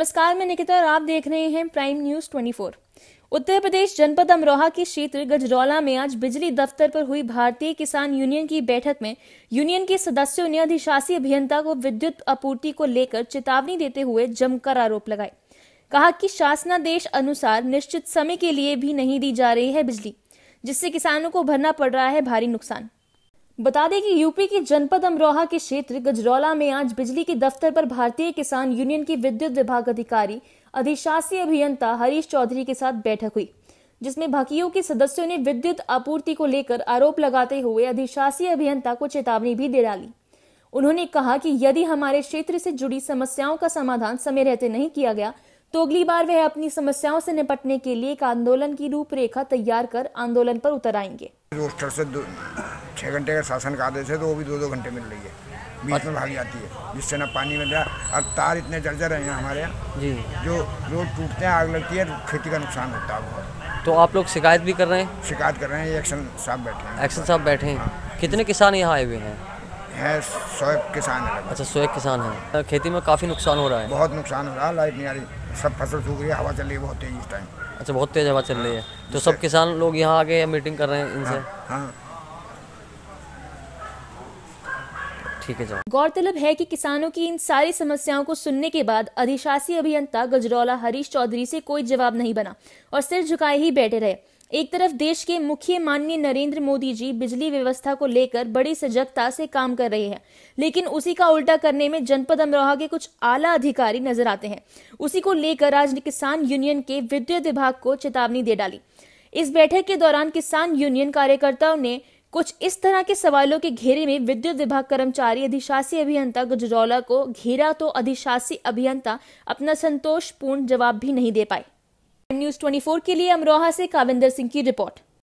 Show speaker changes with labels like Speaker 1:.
Speaker 1: नमस्कार मैं निकिता और आप देख रहे हैं प्राइम न्यूज 24 उत्तर प्रदेश जनपद अमरोहा के क्षेत्र गजरौला में आज बिजली दफ्तर पर हुई भारतीय किसान यूनियन की बैठक में यूनियन के सदस्यों ने अधिशासी अभियंता को विद्युत आपूर्ति को लेकर चेतावनी देते हुए जमकर आरोप लगाए कहा कि शासनादेश अनुसार निश्चित समय के लिए भी नहीं दी जा रही है बिजली जिससे किसानों को भरना पड़ रहा है भारी नुकसान बता दें कि यूपी की जनपद अमरोहा के क्षेत्र गजरौला में आज बिजली के दफ्तर पर भारतीय किसान यूनियन की विद्युत विभाग अधिकारी अधिशासी अभियंता हरीश चौधरी के साथ बैठक हुई जिसमें भाकियों के सदस्यों ने विद्युत आपूर्ति को लेकर आरोप लगाते हुए अधिशासी अभियंता को चेतावनी भी दे डाली उन्होंने कहा कि यदि हमारे क्षेत्र से जुड़ी समस्याओं का समाधान समय रहते नहीं किया गया तो अगली बार वह अपनी समस्याओं से निपटने के लिए एक आंदोलन की रूपरेखा तैयार कर आंदोलन पर उतर आएंगे
Speaker 2: छः घंटे का शासन का आदेश है तो वो भी दो दो घंटे मिल रही है बीच में भाग जाती है जिससे ना पानी मिल रहा और तार इतने
Speaker 3: जर्जर हैं हमारे यहाँ जी जो रोड टूटते हैं आग लगती है तो खेती का नुकसान होता है तो आप लोग शिकायत भी कर रहे हैं शिकायत कर रहे हैं एक्शन साहब बैठे हैं एक्शन साहब बैठे हैं हाँ। कितने किसान यहाँ आए हुए हैं है सौ किसान है अच्छा सौ किसान है तो खेती में काफ़ी नुकसान हो रहा है बहुत नुकसान हो रहा है लाइट नहीं आ रही सब फसल सूख रही है हवा चल रही है बहुत तेज इस टाइम अच्छा बहुत तेज हवा चल रही है हाँ। तो सब किसान लोग यहाँ आके मीटिंग कर रहे हैं इनसे हाँ, हाँ। है जवाब
Speaker 1: गौरतलब है कि किसानों की इन सारी समस्याओं को सुनने के बाद अधिशासी अभियंता गजरौला हरीश चौधरी से कोई जवाब नहीं बना और सिर झुकाए ही बैठे रहे एक तरफ देश के मुख्य माननीय नरेंद्र मोदी जी बिजली व्यवस्था को लेकर बड़ी सजगता से काम कर रहे हैं लेकिन उसी का उल्टा करने में जनपद अमरोहा के कुछ आला अधिकारी नजर आते हैं उसी को लेकर आज किसान यूनियन के विद्युत विभाग को चेतावनी दे डाली इस बैठक के दौरान किसान यूनियन कार्यकर्ताओं ने कुछ इस तरह के सवालों के घेरे में विद्युत विभाग कर्मचारी अधिशासी अभियंता गुजरौला को घेरा तो अधिशासी अभियंता अपना संतोषपूर्ण जवाब भी नहीं दे पाए न्यूज 24 के लिए अमरोहा से काविंदर सिंह की रिपोर्ट